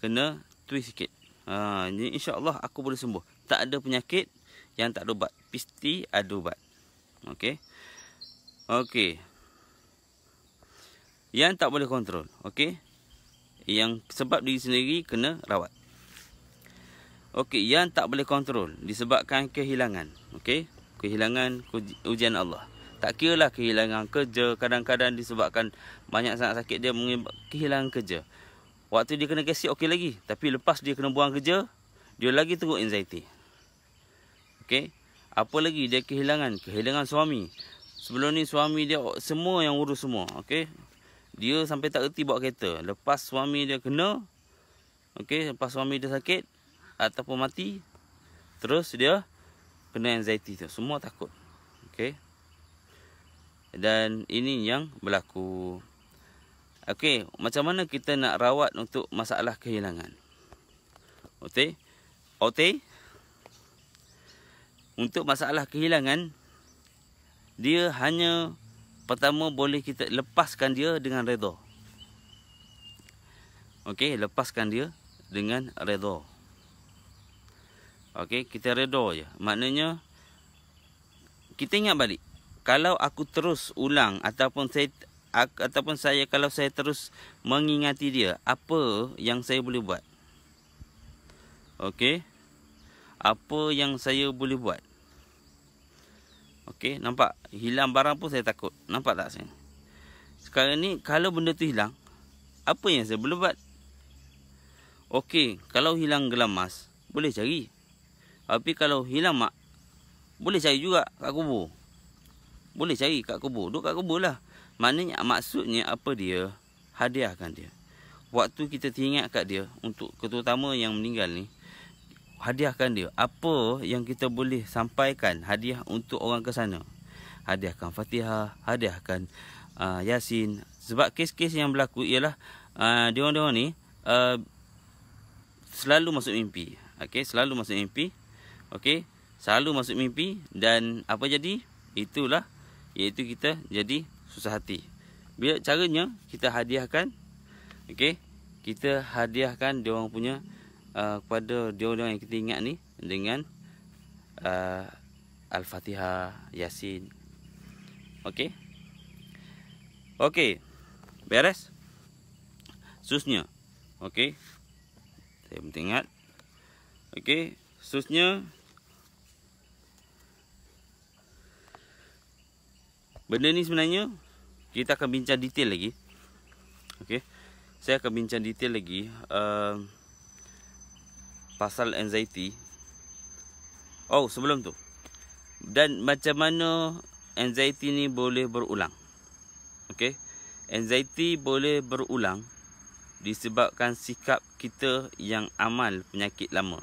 kena twist sikit ha ini insyaallah aku boleh sembuh tak ada penyakit yang tak dobat pasti ada ubat okay. Okay. yang tak boleh kontrol okey yang sebab diri sendiri kena rawat okey yang tak boleh kontrol disebabkan kehilangan okey kehilangan ujian Allah tak kira lah kehilangan kerja Kadang-kadang disebabkan banyak sangat sakit dia kehilangan kerja Waktu dia kena kesik okey lagi Tapi lepas dia kena buang kerja Dia lagi teruk anxiety Okay, Apa lagi dia kehilangan Kehilangan suami Sebelum ni suami dia semua yang urus semua Okay, Dia sampai tak reti bawa kereta Lepas suami dia kena okay, Lepas suami dia sakit Ataupun mati Terus dia Kena anxiety tu Semua takut Okay dan ini yang berlaku. Okey, macam mana kita nak rawat untuk masalah kehilangan? Okey. Okey. Untuk masalah kehilangan dia hanya pertama boleh kita lepaskan dia dengan redha. Okey, lepaskan dia dengan redha. Okey, kita redha je. Maknanya kita ingat balik kalau aku terus ulang ataupun saya ataupun saya kalau saya terus mengingati dia apa yang saya boleh buat okey apa yang saya boleh buat okey nampak hilang barang pun saya takut nampak tak saya sekarang ni kalau benda tu hilang apa yang saya boleh buat okey kalau hilang gelang emas boleh cari tapi kalau hilang mak boleh cari juga kat kubur boleh cari kat kubur. Duduk kat kubur lah. Maknanya, maksudnya apa dia, hadiahkan dia. Waktu kita teringat kat dia, untuk ketua ketutama yang meninggal ni, hadiahkan dia. Apa yang kita boleh sampaikan hadiah untuk orang ke sana. Hadiahkan fatihah, hadiahkan uh, yasin. Sebab kes-kes yang berlaku ialah, ah, diorang-diorang uh, ni, uh, selalu masuk mimpi. Okay, selalu masuk mimpi. Okay, selalu masuk mimpi. Dan apa jadi? Itulah iaitu kita jadi susah hati. Bila caranya kita hadiahkan okay? kita hadiahkan dia orang punya uh, kepada dia orang yang kita ingat ni dengan uh, Al-Fatihah, Yasin. Okey. Okey. Beres. Susnya. Okey. Saya penting ingat. Okey, susnya Benda ni sebenarnya kita akan bincang detail lagi. Okey. Saya akan bincang detail lagi uh, pasal anxiety. Oh, sebelum tu. Dan macam mana anxiety ni boleh berulang? Okey. Anxiety boleh berulang disebabkan sikap kita yang amal penyakit lama.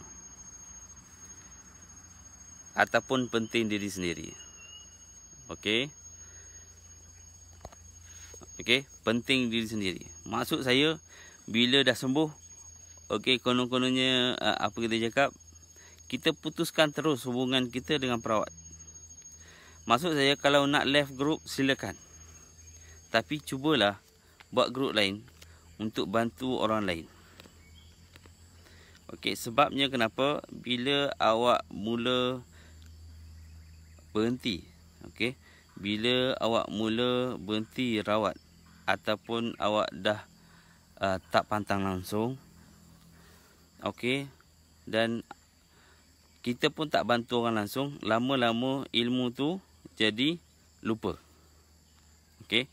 Ataupun penting diri sendiri. Okey. Okey, penting diri sendiri. Maksud saya bila dah sembuh, okey konon-kononnya apa kita cakap, kita putuskan terus hubungan kita dengan perawat. Maksud saya kalau nak left group silakan. Tapi cubalah buat group lain untuk bantu orang lain. Okey, sebabnya kenapa bila awak mula berhenti, okey, bila awak mula berhenti rawat ataupun awak dah uh, tak pantang langsung okey dan kita pun tak bantu orang langsung lama-lama ilmu tu jadi lupa okey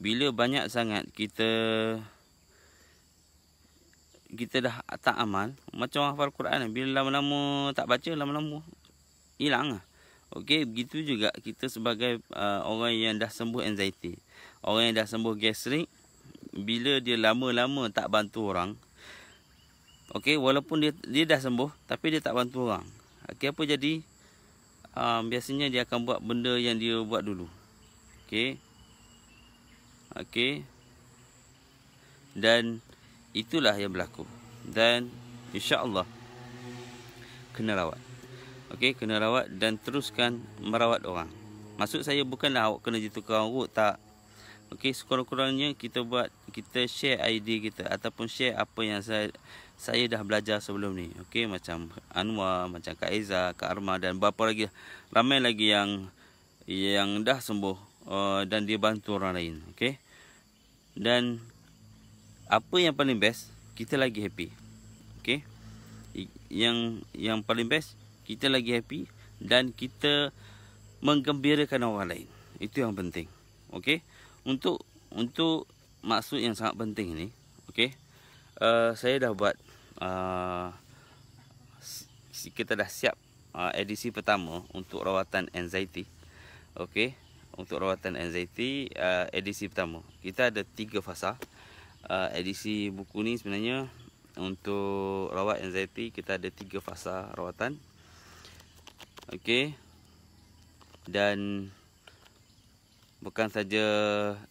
bila banyak sangat kita kita dah tak amal macam hafal Quran bila lama-lama tak baca lama-lama hilang ah okey begitu juga kita sebagai uh, orang yang dah sembuh anxiety orang yang dah sembuh gastrik bila dia lama-lama tak bantu orang okey walaupun dia dia dah sembuh tapi dia tak bantu orang okey apa jadi um, biasanya dia akan buat benda yang dia buat dulu okey okey dan itulah yang berlaku dan insya-Allah kena rawat okey kena rawat dan teruskan merawat orang maksud saya bukanlah awak kena jadi tukang tak Okey, sekurang-kurangnya kita buat kita share idea kita ataupun share apa yang saya saya dah belajar sebelum ni. Okey, macam Anwar, macam Kak Eza, Kak Arma dan berapa lagi lah. ramai lagi yang yang dah sembuh uh, dan dia bantu orang lain. Okey. Dan apa yang paling best, kita lagi happy. Okey. Yang yang paling best, kita lagi happy dan kita menggembirakan orang lain. Itu yang penting. Okey untuk untuk maksud yang sangat penting ini, okay? uh, saya dah buat uh, kita dah siap uh, edisi pertama untuk rawatan anxiety okay? untuk rawatan anxiety uh, edisi pertama kita ada tiga fasa uh, edisi buku ni sebenarnya untuk rawat anxiety kita ada tiga fasa rawatan okay? dan bukan saja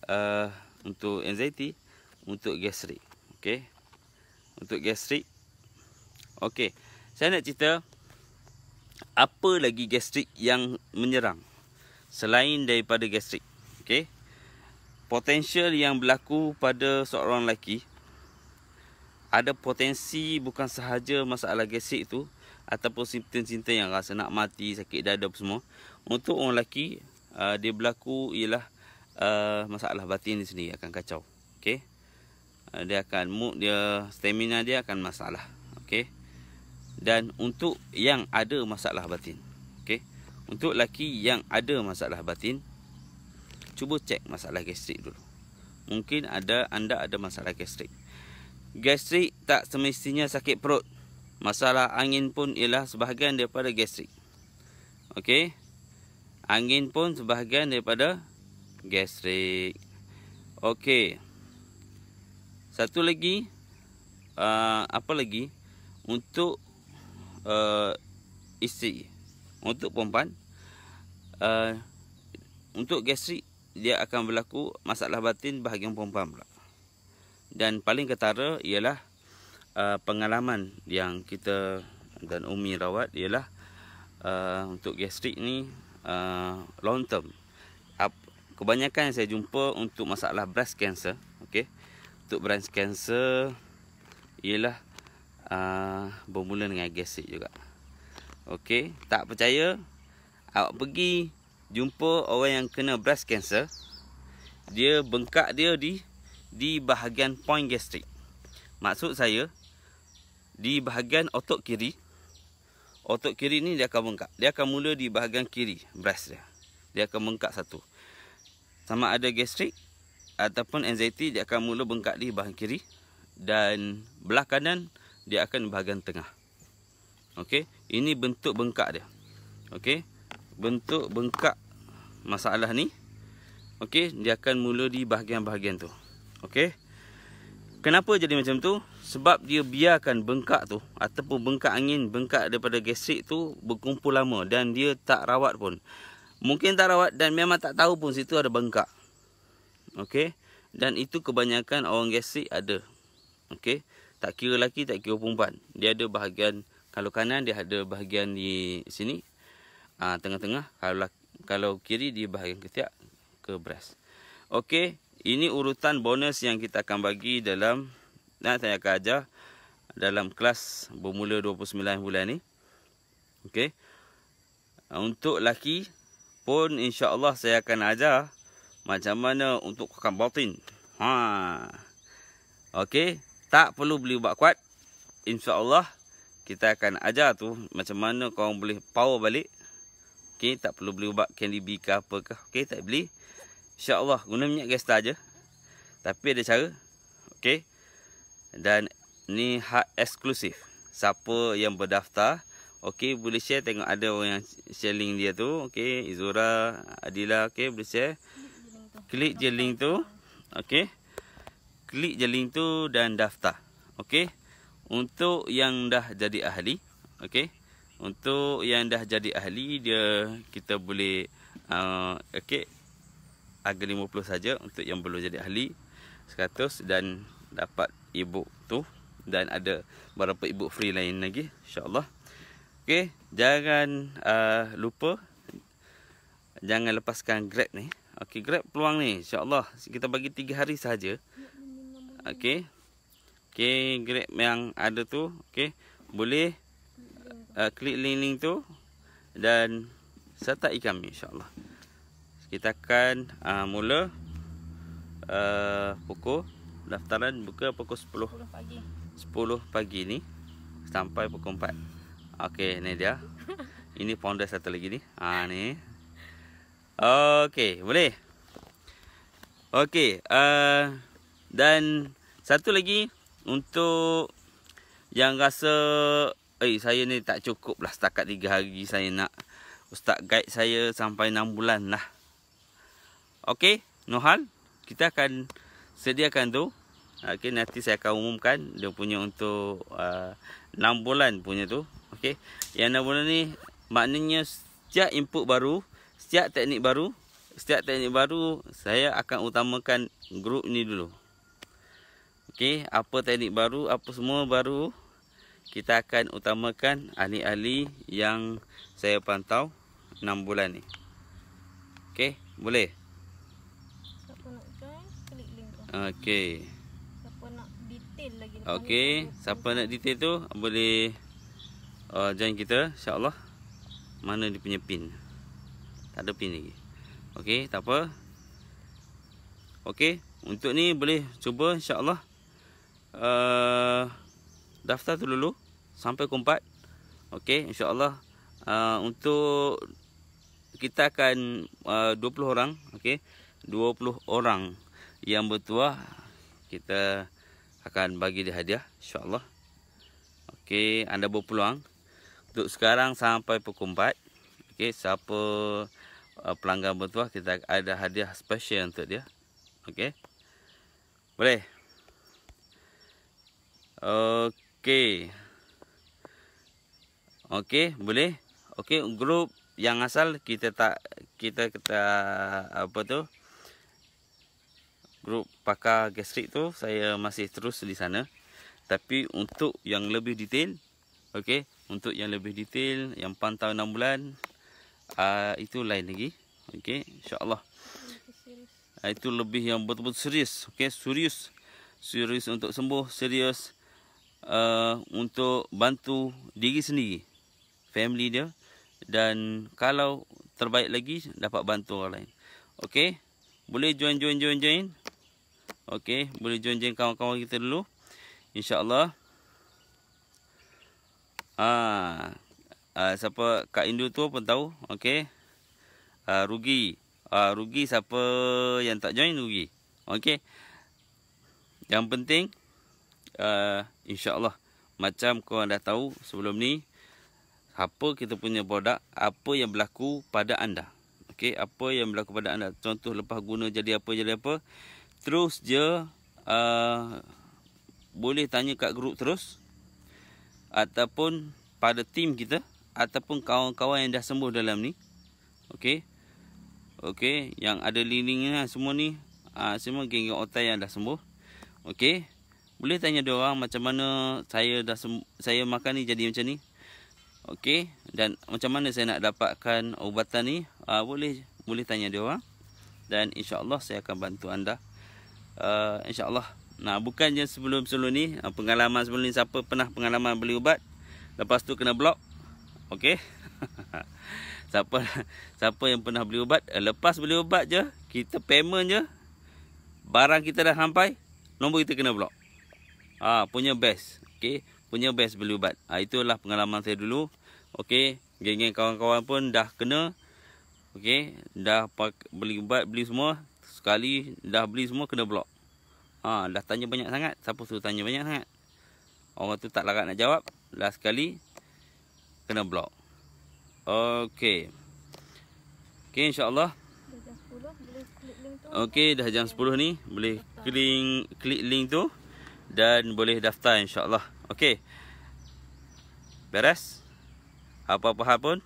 uh, untuk anxiety untuk gastrik okey untuk gastrik okey saya nak cerita apa lagi gastrik yang menyerang selain daripada gastrik okey potensial yang berlaku pada seorang lelaki ada potensi bukan sahaja masalah gastrik tu ataupun simptom-simptom yang rasa nak mati, sakit dada semua. Untuk orang lelaki, uh, dia berlaku ialah uh, masalah batin di sini akan kacau. Okey. Uh, dia akan mood dia, stamina dia akan masalah. Okey. Dan untuk yang ada masalah batin. Okey. Untuk laki yang ada masalah batin, cuba cek masalah gastrik dulu. Mungkin ada anda ada masalah gastrik. Gastrik tak semestinya sakit perut. Masalah angin pun ialah sebahagian daripada gastrik. Okey angin pun sebahagian daripada gastrik. Okey. Satu lagi uh, apa lagi untuk uh, isteri untuk perempuan uh, untuk gastrik dia akan berlaku masalah batin bahagian perempuan pula. Dan paling ketara ialah uh, pengalaman yang kita dan Umi rawat ialah uh, untuk gastrik ni uh, long term. Kebanyakan yang saya jumpa untuk masalah breast cancer, okey. Untuk breast cancer ialah uh, bermula dengan gastrik juga. Okey, tak percaya awak pergi jumpa orang yang kena breast cancer, dia bengkak dia di di bahagian point gastric. Maksud saya di bahagian otot kiri otot kiri ni dia akan bengkak. Dia akan mula di bahagian kiri breast dia. Dia akan bengkak satu. Sama ada gastrik ataupun anxiety dia akan mula bengkak di bahagian kiri dan belah kanan dia akan bahagian tengah. Okey, ini bentuk bengkak dia. Okey. Bentuk bengkak masalah ni Okey, dia akan mula di bahagian-bahagian tu. Okey. Kenapa jadi macam tu? sebab dia biarkan bengkak tu ataupun bengkak angin bengkak daripada gastrik tu berkumpul lama dan dia tak rawat pun mungkin tak rawat dan memang tak tahu pun situ ada bengkak okey dan itu kebanyakan orang gastrik ada okey tak kira lelaki tak kira perempuan dia ada bahagian kalau kanan dia ada bahagian di sini ah, tengah-tengah kalau kalau kiri dia bahagian ketiak ke breast okey ini urutan bonus yang kita akan bagi dalam dan saya akan ajar dalam kelas bermula 29 bulan ni. Okey. Untuk laki pun insya-Allah saya akan ajar macam mana untuk kekang batin. Ha. Okey, tak perlu beli ubat kuat. Insya-Allah kita akan ajar tu macam mana kau boleh power balik. Okey, tak perlu beli ubat Candy B ke apa ke. Okey, tak beli. Insya-Allah guna minyak gas aja. Tapi ada cara. Okey dan ni hak eksklusif siapa yang berdaftar okey boleh share tengok ada orang yang share link dia tu okey Izura Adila okey boleh share klik je link tu okey klik je link tu dan daftar okey untuk yang dah jadi ahli okey untuk yang dah jadi ahli dia kita boleh uh, okey harga 50 saja untuk yang belum jadi ahli 100 dan dapat ibu tu dan ada beberapa ibu free lain lagi insyaallah okey jangan uh, lupa jangan lepaskan grab ni okey grab peluang ni insyaallah kita bagi 3 hari saja okey okey grab yang ada tu okey boleh uh, klik link-link tu dan sertai kami insyaallah kita akan uh, mula uh, pukul Pendaftaran buka pukul 10 10 pagi, 10 pagi ni Sampai pukul 4 Okey ni dia Ini founder satu lagi ni ha, ni Okey boleh Okey uh, eh, Dan satu lagi Untuk Yang rasa Eh saya ni tak cukup lah setakat 3 hari saya nak Ustaz guide saya sampai 6 bulan lah Okey Nohal Kita akan sediakan tu Okey nanti saya akan umumkan dia punya untuk uh, 6 bulan punya tu. Okey. Yang 6 bulan ni maknanya setiap input baru, setiap teknik baru, setiap teknik baru saya akan utamakan grup ni dulu. Okey, apa teknik baru, apa semua baru kita akan utamakan ahli-ahli yang saya pantau 6 bulan ni. Okey, boleh. Siapa nak join, klik link tu. Okey. Okey, siapa nak detail tu boleh uh, join kita insya-Allah. Mana dia punya pin? Tak ada pin lagi. Okey, tak apa. Okey, untuk ni boleh cuba insya-Allah. Uh, daftar tu dulu sampai kompat. Okey, insya-Allah uh, untuk kita akan uh, 20 orang, okey. 20 orang yang bertuah kita akan bagi dia hadiah insyaallah okey anda berpeluang untuk sekarang sampai pukul 4 okey siapa uh, pelanggan bertuah kita ada hadiah special untuk dia okey boleh okey okey boleh okey grup yang asal kita tak kita kita apa tu grup pakar gastrik tu saya masih terus di sana tapi untuk yang lebih detail okey untuk yang lebih detail yang pantau 6 bulan uh, itu lain lagi okey insyaallah uh, itu lebih yang betul-betul serius okey serius serius untuk sembuh serius uh, untuk bantu diri sendiri family dia dan kalau terbaik lagi dapat bantu orang lain okey boleh join join join join Okey, boleh join-join kawan-kawan kita dulu. InsyaAllah. Ah, ah, siapa Kak Indu tu pun tahu. Okey. Ah, rugi. Ah, rugi siapa yang tak join, rugi. Okey. Yang penting, ah, insyaAllah. Macam korang dah tahu sebelum ni. Apa kita punya produk, apa yang berlaku pada anda. Okey, apa yang berlaku pada anda. Contoh lepas guna jadi apa. Jadi apa terus je uh, boleh tanya kat grup terus ataupun pada tim kita ataupun kawan-kawan yang dah sembuh dalam ni okey okay yang ada link ni lah semua ni uh, semua geng-geng otai yang dah sembuh okey boleh tanya dia orang macam mana saya dah saya makan ni jadi macam ni okey dan macam mana saya nak dapatkan ubatan ni uh, boleh boleh tanya dia orang dan insyaallah saya akan bantu anda uh, insyaallah nah bukannya sebelum-sebelum ni eh, pengalaman sebelum ni siapa pernah pengalaman beli ubat lepas tu kena blok okey siapa siapa yang pernah beli ubat eh, lepas beli ubat je kita payment je barang kita dah sampai nombor kita kena blok ah ha, punya best okey punya best beli ubat ha, itulah pengalaman saya dulu okey geng-geng kawan-kawan pun dah kena okey dah beli ubat beli semua sekali dah beli semua kena blok. Ha, dah tanya banyak sangat, siapa suruh tanya banyak sangat. Orang tu tak larat nak jawab, last sekali kena blok. Okey. Okey insya-Allah. Okey dah jam 10 ni, boleh klik klik link tu dan boleh daftar insya-Allah. Okey. Beres. Apa-apa hal pun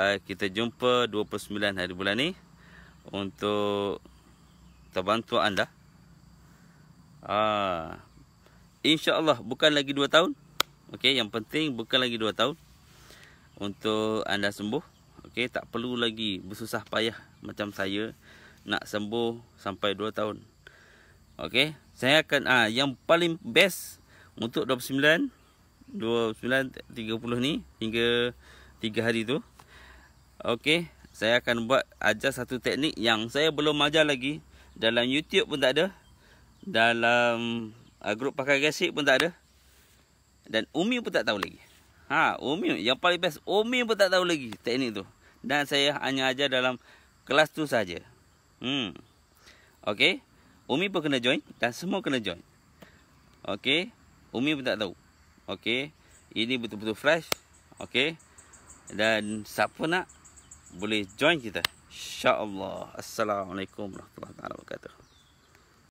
eh, kita jumpa 29 hari bulan ni untuk bantu anda. Ah, insya Allah bukan lagi dua tahun. okay? yang penting bukan lagi dua tahun untuk anda sembuh. okay? tak perlu lagi bersusah payah macam saya nak sembuh sampai dua tahun. okay? saya akan ah yang paling best untuk 29, 29, 30 ni hingga tiga hari tu. okay? saya akan buat ajar satu teknik yang saya belum ajar lagi dalam YouTube pun tak ada. Dalam uh, grup pakai gasik pun tak ada. Dan Umi pun tak tahu lagi. Ha, Umi yang paling best Umi pun tak tahu lagi teknik tu. Dan saya hanya ajar dalam kelas tu saja. Hmm. Okey. Umi pun kena join dan semua kena join. Okey. Umi pun tak tahu. Okey. Ini betul-betul fresh. Okey. Dan siapa nak boleh join kita. InsyaAllah. Assalamualaikum warahmatullahi wabarakatuh.